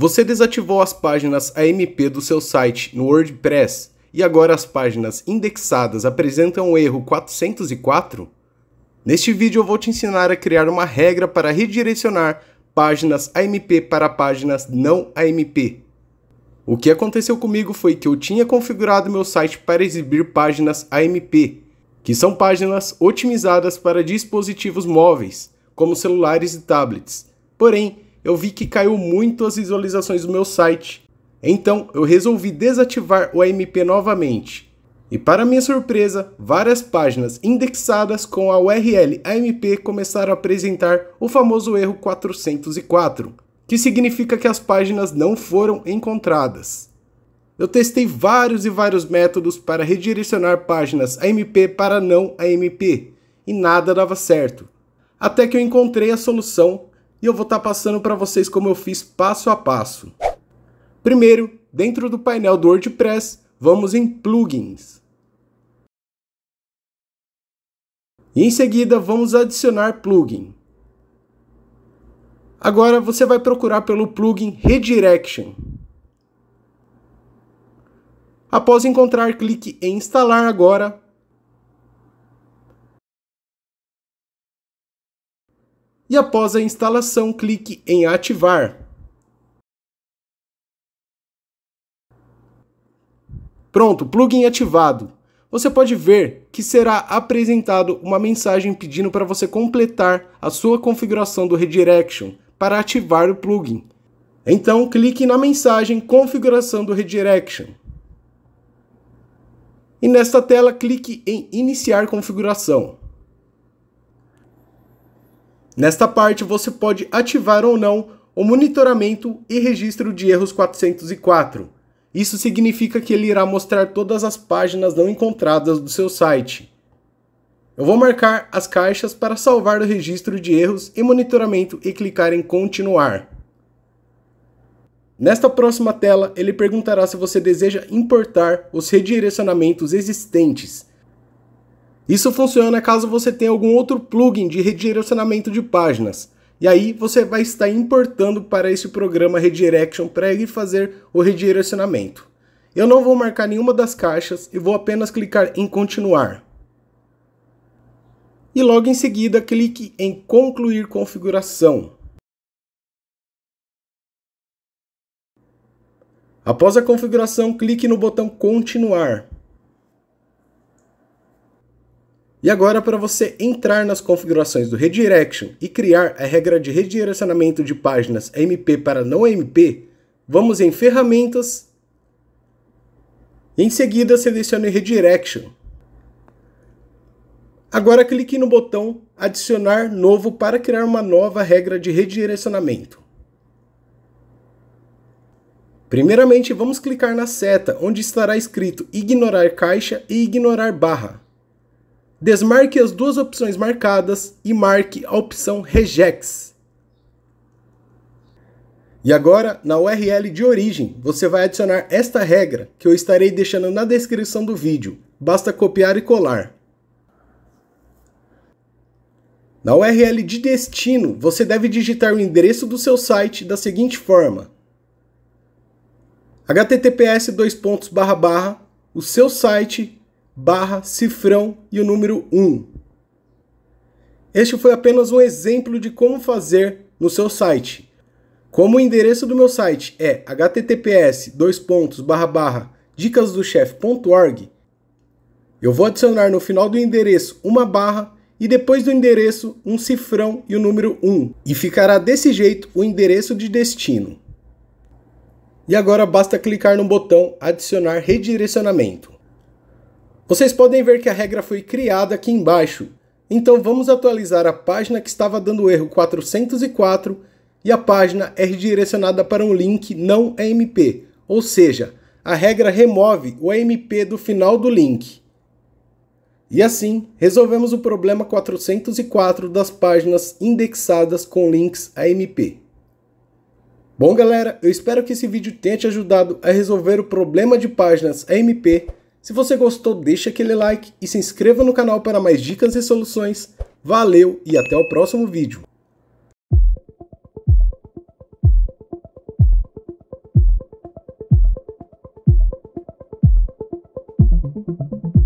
Você desativou as páginas AMP do seu site no WordPress e agora as páginas indexadas apresentam o erro 404? Neste vídeo eu vou te ensinar a criar uma regra para redirecionar páginas AMP para páginas não AMP. O que aconteceu comigo foi que eu tinha configurado meu site para exibir páginas AMP, que são páginas otimizadas para dispositivos móveis, como celulares e tablets. Porém, eu vi que caiu muito as visualizações do meu site. Então, eu resolvi desativar o AMP novamente. E para minha surpresa, várias páginas indexadas com a URL AMP começaram a apresentar o famoso erro 404, que significa que as páginas não foram encontradas. Eu testei vários e vários métodos para redirecionar páginas AMP para não AMP e nada dava certo. Até que eu encontrei a solução e eu vou estar tá passando para vocês como eu fiz passo a passo. Primeiro, dentro do painel do WordPress, vamos em plugins. E em seguida, vamos adicionar plugin. Agora você vai procurar pelo plugin Redirection. Após encontrar, clique em instalar agora e após a instalação clique em Ativar. Pronto, plugin ativado. Você pode ver que será apresentado uma mensagem pedindo para você completar a sua configuração do redirection para ativar o plugin. Então clique na mensagem Configuração do Redirection. E nesta tela clique em Iniciar configuração. Nesta parte, você pode ativar ou não o monitoramento e registro de erros 404. Isso significa que ele irá mostrar todas as páginas não encontradas do seu site. Eu vou marcar as caixas para salvar o registro de erros e monitoramento e clicar em continuar. Nesta próxima tela, ele perguntará se você deseja importar os redirecionamentos existentes. Isso funciona caso você tenha algum outro plugin de redirecionamento de páginas. E aí você vai estar importando para esse programa Redirection para ele fazer o redirecionamento. Eu não vou marcar nenhuma das caixas e vou apenas clicar em continuar. E logo em seguida clique em concluir configuração. Após a configuração, clique no botão continuar. E agora, para você entrar nas configurações do Redirection e criar a regra de redirecionamento de páginas MP para não MP, vamos em Ferramentas. Em seguida, selecione Redirection. Agora clique no botão Adicionar novo para criar uma nova regra de redirecionamento. Primeiramente, vamos clicar na seta, onde estará escrito Ignorar caixa e Ignorar barra. Desmarque as duas opções marcadas e marque a opção Regex. E agora, na URL de origem, você vai adicionar esta regra, que eu estarei deixando na descrição do vídeo. Basta copiar e colar. Na URL de destino, você deve digitar o endereço do seu site da seguinte forma: https://o seu site barra cifrão e o número 1. Este foi apenas um exemplo de como fazer no seu site. Como o endereço do meu site é https dicasdochef.org, eu vou adicionar no final do endereço uma barra e depois do endereço um cifrão e o número 1, e ficará desse jeito o endereço de destino. E agora basta clicar no botão adicionar redirecionamento. Vocês podem ver que a regra foi criada aqui embaixo, então vamos atualizar a página que estava dando erro 404 e a página é redirecionada para um link não AMP, ou seja, a regra remove o AMP do final do link. E assim, resolvemos o problema 404 das páginas indexadas com links AMP. Bom galera, eu espero que esse vídeo tenha te ajudado a resolver o problema de páginas AMP se você gostou, deixa aquele like e se inscreva no canal para mais dicas e soluções. Valeu e até o próximo vídeo. Thank you.